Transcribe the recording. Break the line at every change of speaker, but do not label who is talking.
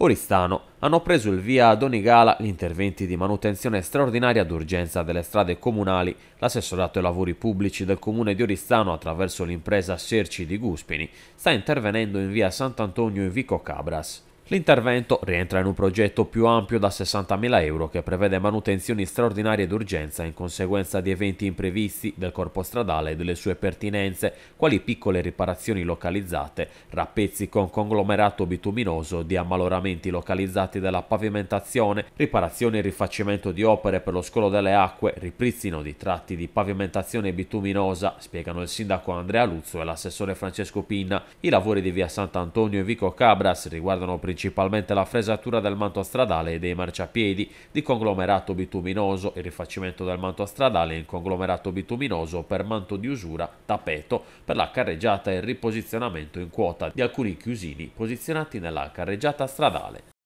Oristano hanno preso il via a Donigala gli interventi di manutenzione straordinaria d'urgenza delle strade comunali, l'assessorato ai lavori pubblici del comune di Oristano attraverso l'impresa Serci di Guspini sta intervenendo in via Sant'Antonio e Vico Cabras. L'intervento rientra in un progetto più ampio da 60.000 euro che prevede manutenzioni straordinarie d'urgenza in conseguenza di eventi imprevisti del corpo stradale e delle sue pertinenze, quali piccole riparazioni localizzate, rappezzi con conglomerato bituminoso di ammaloramenti localizzati della pavimentazione, riparazioni e rifacimento di opere per lo scolo delle acque, ripristino di tratti di pavimentazione bituminosa, spiegano il sindaco Andrea Luzzo e l'assessore Francesco Pinna. I lavori di via Sant'Antonio e Vico Cabras riguardano principalmente principalmente la fresatura del manto stradale e dei marciapiedi di conglomerato bituminoso, il rifacimento del manto stradale in conglomerato bituminoso per manto di usura, tappeto, per la carreggiata e il riposizionamento in quota di alcuni chiusini posizionati nella carreggiata stradale.